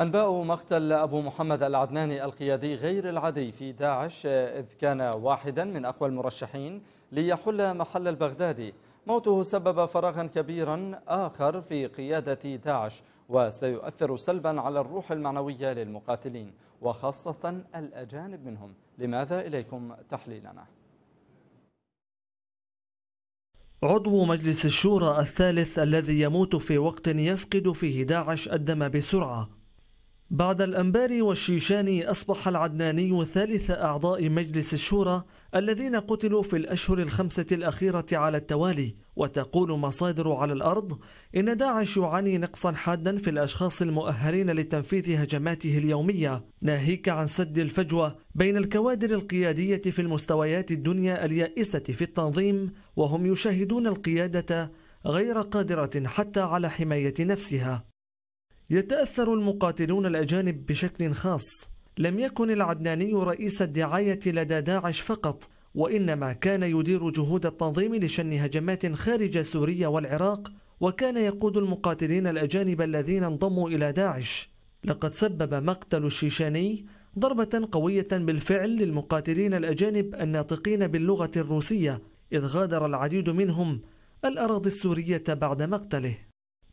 أنباء مقتل أبو محمد العدناني القيادي غير العادي في داعش إذ كان واحدا من أقوى المرشحين ليحل محل البغدادي موته سبب فراغا كبيرا آخر في قيادة داعش وسيؤثر سلبا على الروح المعنوية للمقاتلين وخاصة الأجانب منهم لماذا إليكم تحليلنا عضو مجلس الشورى الثالث الذي يموت في وقت يفقد فيه داعش الدم بسرعة بعد الأنبار والشيشاني أصبح العدناني ثالث أعضاء مجلس الشورى الذين قتلوا في الأشهر الخمسة الأخيرة على التوالي وتقول مصادر على الأرض إن داعش يعاني نقصا حادا في الأشخاص المؤهلين لتنفيذ هجماته اليومية ناهيك عن سد الفجوة بين الكوادر القيادية في المستويات الدنيا اليائسة في التنظيم وهم يشاهدون القيادة غير قادرة حتى على حماية نفسها يتأثر المقاتلون الأجانب بشكل خاص لم يكن العدناني رئيس الدعاية لدى داعش فقط وإنما كان يدير جهود التنظيم لشن هجمات خارج سوريا والعراق وكان يقود المقاتلين الأجانب الذين انضموا إلى داعش لقد سبب مقتل الشيشاني ضربة قوية بالفعل للمقاتلين الأجانب الناطقين باللغة الروسية إذ غادر العديد منهم الأراضي السورية بعد مقتله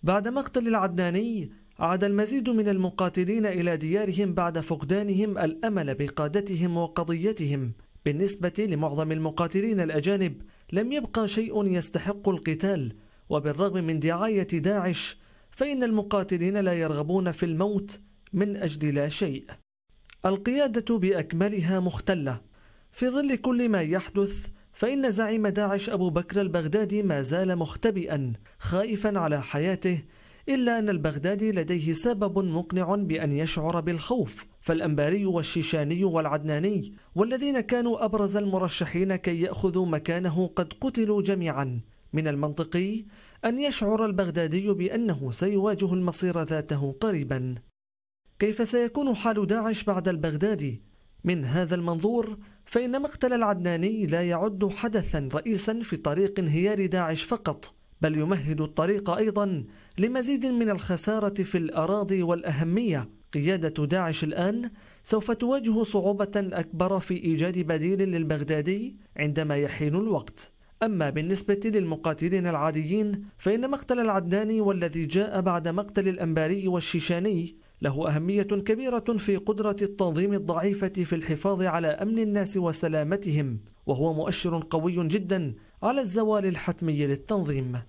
بعد مقتل العدناني عاد المزيد من المقاتلين إلى ديارهم بعد فقدانهم الأمل بقادتهم وقضيتهم بالنسبة لمعظم المقاتلين الأجانب لم يبقى شيء يستحق القتال وبالرغم من دعاية داعش فإن المقاتلين لا يرغبون في الموت من أجل لا شيء القيادة بأكملها مختلة في ظل كل ما يحدث فإن زعيم داعش أبو بكر البغدادي ما زال مختبئا خائفا على حياته إلا أن البغدادي لديه سبب مقنع بأن يشعر بالخوف فالأنباري والشيشاني والعدناني والذين كانوا أبرز المرشحين كي يأخذوا مكانه قد قتلوا جميعا من المنطقي أن يشعر البغدادي بأنه سيواجه المصير ذاته قريبا كيف سيكون حال داعش بعد البغدادي؟ من هذا المنظور فإن مقتل العدناني لا يعد حدثا رئيسا في طريق انهيار داعش فقط بل يمهد الطريق أيضا لمزيد من الخسارة في الأراضي والأهمية قيادة داعش الآن سوف تواجه صعوبة أكبر في إيجاد بديل للبغدادي عندما يحين الوقت أما بالنسبة للمقاتلين العاديين فإن مقتل العدناني والذي جاء بعد مقتل الأنباري والشيشاني له أهمية كبيرة في قدرة التنظيم الضعيفة في الحفاظ على أمن الناس وسلامتهم وهو مؤشر قوي جدا على الزوال الحتمي للتنظيم